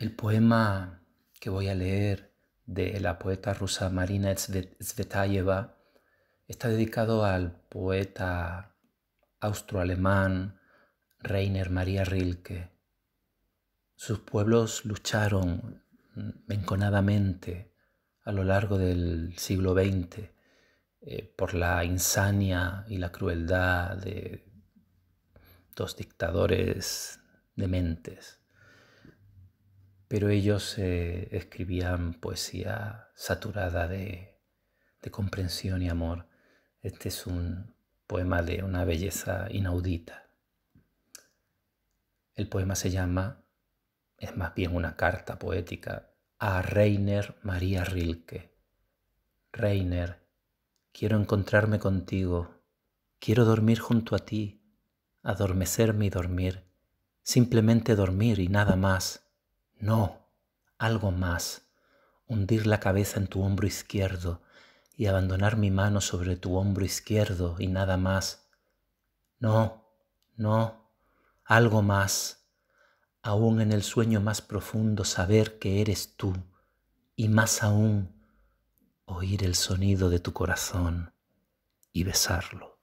El poema que voy a leer de la poeta rusa Marina Svetayeva está dedicado al poeta austroalemán Rainer Maria Rilke. Sus pueblos lucharon enconadamente a lo largo del siglo XX eh, por la insania y la crueldad de dos dictadores dementes pero ellos eh, escribían poesía saturada de, de comprensión y amor. Este es un poema de una belleza inaudita. El poema se llama, es más bien una carta poética, a Reiner María Rilke. Reiner, quiero encontrarme contigo, quiero dormir junto a ti, adormecerme y dormir, simplemente dormir y nada más no, algo más. Hundir la cabeza en tu hombro izquierdo y abandonar mi mano sobre tu hombro izquierdo y nada más. No, no, algo más. Aún en el sueño más profundo saber que eres tú y más aún oír el sonido de tu corazón y besarlo.